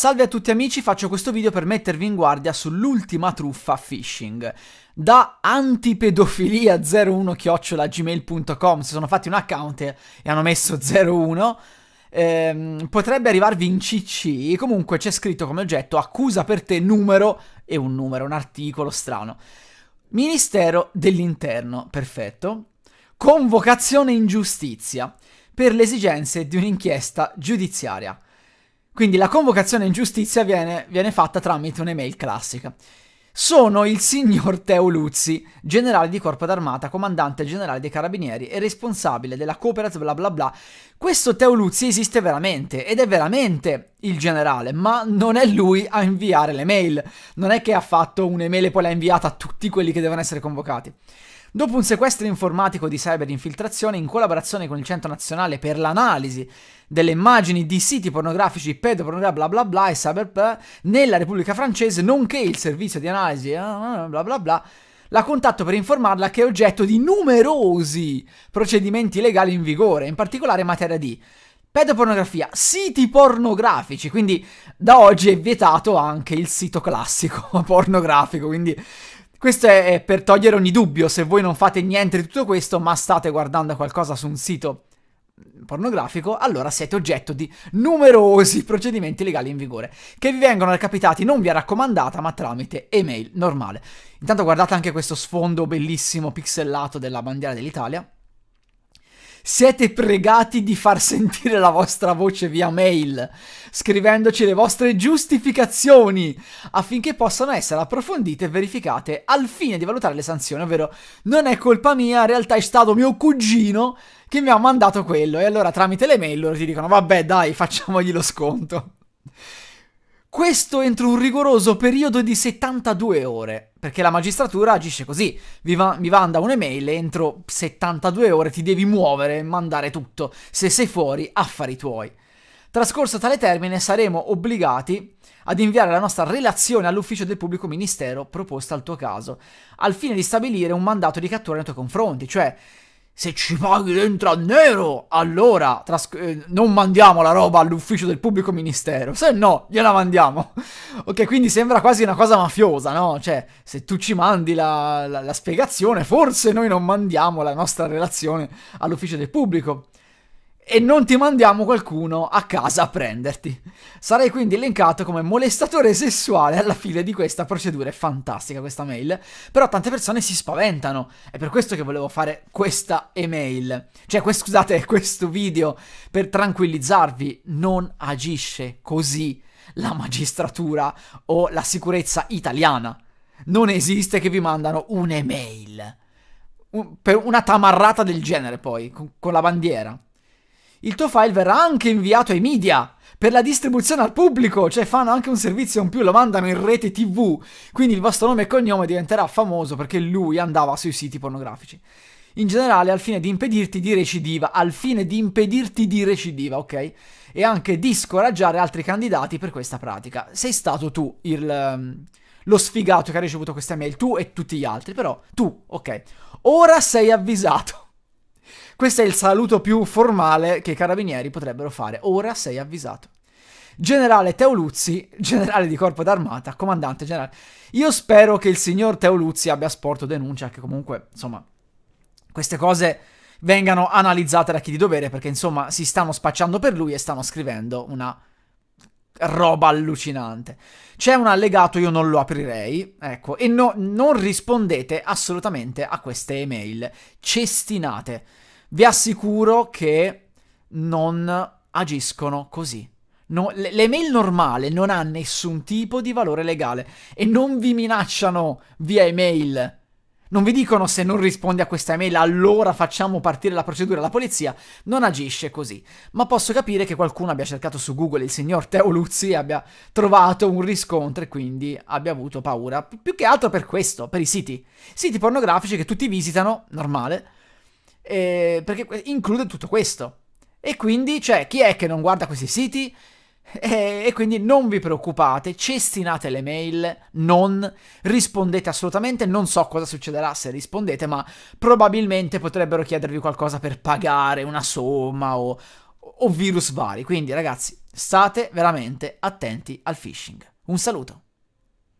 Salve a tutti amici, faccio questo video per mettervi in guardia sull'ultima truffa phishing. Da antipedofilia01-gmail.com chiocciola si sono fatti un account e hanno messo 01. Ehm, potrebbe arrivarvi in CC, comunque c'è scritto come oggetto accusa per te numero e un numero, un articolo strano. Ministero dell'Interno, perfetto. Convocazione in giustizia per le esigenze di un'inchiesta giudiziaria. Quindi la convocazione in giustizia viene, viene fatta tramite un'email classica. Sono il signor Teo Luzzi, generale di Corpo d'Armata, comandante generale dei Carabinieri e responsabile della cooperativa bla bla bla. Questo Teo Luzzi esiste veramente ed è veramente il generale, ma non è lui a inviare le mail. Non è che ha fatto un'email e poi l'ha inviata a tutti quelli che devono essere convocati. Dopo un sequestro informatico di cyberinfiltrazione in collaborazione con il Centro Nazionale per l'analisi delle immagini di siti pornografici, pedopornografia, bla bla bla e cyberpunk nella Repubblica Francese, nonché il servizio di analisi eh, bla bla bla, la contatto per informarla che è oggetto di numerosi procedimenti legali in vigore, in particolare in materia di pedopornografia, siti pornografici, quindi da oggi è vietato anche il sito classico pornografico, quindi questo è per togliere ogni dubbio se voi non fate niente di tutto questo ma state guardando qualcosa su un sito pornografico, allora siete oggetto di numerosi procedimenti legali in vigore, che vi vengono recapitati non via raccomandata, ma tramite email normale. Intanto guardate anche questo sfondo bellissimo pixellato della bandiera dell'Italia, siete pregati di far sentire la vostra voce via mail, scrivendoci le vostre giustificazioni, affinché possano essere approfondite e verificate al fine di valutare le sanzioni, ovvero non è colpa mia, in realtà è stato mio cugino che mi ha mandato quello e allora tramite le mail loro ti dicono vabbè dai facciamogli lo sconto. Questo entro un rigoroso periodo di 72 ore, perché la magistratura agisce così, vi, va, vi manda un'email e entro 72 ore ti devi muovere e mandare tutto, se sei fuori affari tuoi. Trascorso tale termine saremo obbligati ad inviare la nostra relazione all'ufficio del pubblico ministero proposta al tuo caso, al fine di stabilire un mandato di cattura nei tuoi confronti, cioè se ci paghi dentro a nero, allora eh, non mandiamo la roba all'ufficio del pubblico ministero, se no gliela mandiamo. ok, quindi sembra quasi una cosa mafiosa, no? Cioè, se tu ci mandi la, la, la spiegazione, forse noi non mandiamo la nostra relazione all'ufficio del pubblico e non ti mandiamo qualcuno a casa a prenderti. Sarai quindi elencato come molestatore sessuale alla fine di questa procedura. È fantastica questa mail. Però tante persone si spaventano. È per questo che volevo fare questa email. Cioè, que- scusate, questo video per tranquillizzarvi. Non agisce così la magistratura o la sicurezza italiana. Non esiste che vi mandano un'email. Un- per una tamarrata del genere, poi, con, con la bandiera il tuo file verrà anche inviato ai media per la distribuzione al pubblico, cioè fanno anche un servizio in più, lo mandano in rete TV, quindi il vostro nome e cognome diventerà famoso perché lui andava sui siti pornografici. In generale, al fine di impedirti di recidiva, al fine di impedirti di recidiva, ok? E anche di scoraggiare altri candidati per questa pratica. Sei stato tu il, ehm, lo sfigato che ha ricevuto questa mail, tu e tutti gli altri, però tu, ok? Ora sei avvisato. Questo è il saluto più formale che i carabinieri potrebbero fare. Ora sei avvisato. Generale Teoluzzi, generale di corpo d'armata, comandante generale. Io spero che il signor Teoluzzi abbia sporto denuncia, che comunque, insomma, queste cose vengano analizzate da chi di dovere, perché insomma si stanno spacciando per lui e stanno scrivendo una roba allucinante. C'è un allegato, io non lo aprirei, ecco, e no, non rispondete assolutamente a queste email cestinate vi assicuro che non agiscono così. No, l'email normale non ha nessun tipo di valore legale e non vi minacciano via email. Non vi dicono se non rispondi a questa email allora facciamo partire la procedura. La polizia non agisce così. Ma posso capire che qualcuno abbia cercato su Google il signor Teo Luzzi e abbia trovato un riscontro e quindi abbia avuto paura. Pi- più che altro per questo, per i siti. Siti pornografici che tutti visitano, normale, eh, perché include tutto questo. E quindi, cioè, chi è che non guarda questi siti? E, e, quindi non vi preoccupate, cestinate le mail, non rispondete assolutamente, non so cosa succederà se rispondete, ma probabilmente potrebbero chiedervi qualcosa per pagare una somma o, o virus vari. Quindi ragazzi, state veramente attenti al phishing. Un saluto.